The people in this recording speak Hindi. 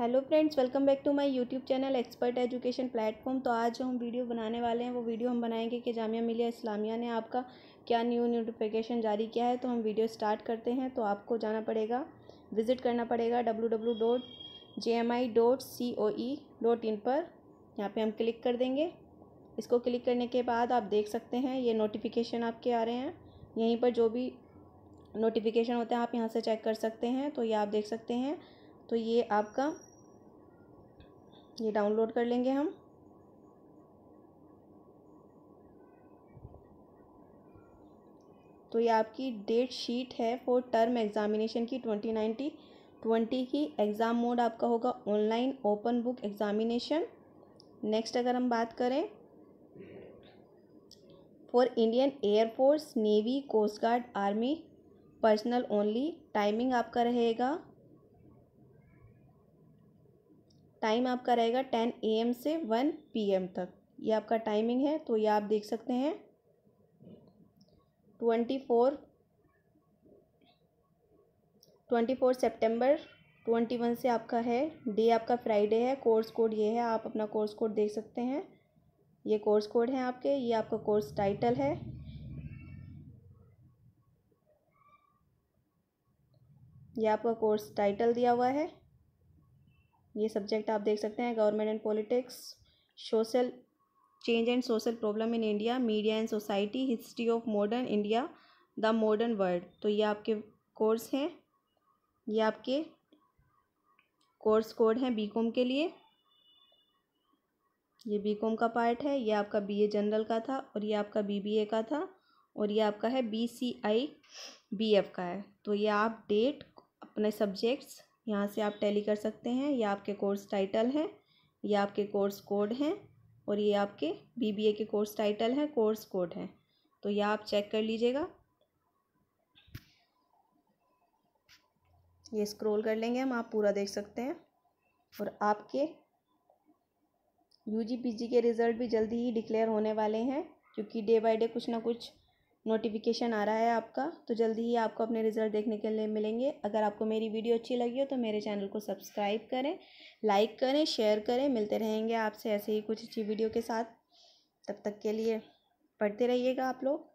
hello friends welcome back to my YouTube channel expert education platform तो आज जो हम वीडियो बनाने वाले हैं वो वीडियो हम बनाएंगे कि जामिया मिलिया इस्लामिया ने आपका क्या न्यू नोटिफिकेशन जारी किया है तो हम वीडियो स्टार्ट करते हैं तो आपको जाना पड़ेगा विज़िट करना पड़ेगा W W dot J M I C O E dot in पर यहाँ पर हम क्लिक कर देंगे इसको क्लिक करने के बाद आप देख सकते हैं ये नोटिफिकेशन आपके आ रहे हैं यहीं पर जो भी नोटिफिकेशन होता है आप यहाँ से चेक कर सकते हैं तो ये आप देख सकते हैं तो ये आपका ये डाउनलोड कर लेंगे हम तो ये आपकी डेट शीट है फॉर टर्म एग्ज़ामिनेशन की ट्वेंटी नाइन्टी ट्वेंटी की एग्ज़ाम मोड आपका होगा online open book examination next अगर हम बात करें for Indian air force navy coast guard army personnel only timing आपका रहेगा टाइम आपका रहेगा टेन ए एम से वन पी एम तक ये आपका टाइमिंग है तो ये आप देख सकते हैं twenty four twenty four September twenty one से आपका है डे आपका फ्राइडे है कोर्स कोड ये है आप अपना कोर्स कोड देख सकते हैं ये कोर्स कोड है आपके ये आपका कोर्स टाइटल है ये आपका कोर्स टाइटल दिया हुआ है ये सब्जेक्ट आप देख सकते हैं government and politics social change and social problem in India media and society history of modern India the modern world तो ये आपके कोर्स हैं ये आपके कोर्स कोड हैं बीकॉम के लिए ये बीकॉम का पार्ट है ये आपका बीए जनरल का था और ये आपका बीबीए का था और ये आपका है B C I B F का है तो ये आप डेट अपने सब्जेक्ट्स यहाँ से आप टैली कर सकते हैं ये आपके कोर्स टाइटल है ये आपके कोर्स कोड हैं और ये आपके बीबीए के कोर्स टाइटल है कोर्स कोड है तो यह आप चेक कर लीजिएगा ये स्क्रॉल कर लेंगे हम आप पूरा देख सकते हैं और आपके यू जी पी जी के रिज़ल्ट भी जल्दी ही डिक्लेयर होने वाले हैं क्योंकि डे बाय डे कुछ ना कुछ नोटिफिकेशन आ रहा है आपका तो जल्दी ही आपको अपने रिजल्ट देखने के लिए मिलेंगे अगर आपको मेरी वीडियो अच्छी लगी हो तो मेरे चैनल को सब्सक्राइब करें लाइक करें शेयर करें मिलते रहेंगे आपसे ऐसे ही कुछ अच्छी वीडियो के साथ तब तक के लिए पढ़ते रहिएगा आप लोग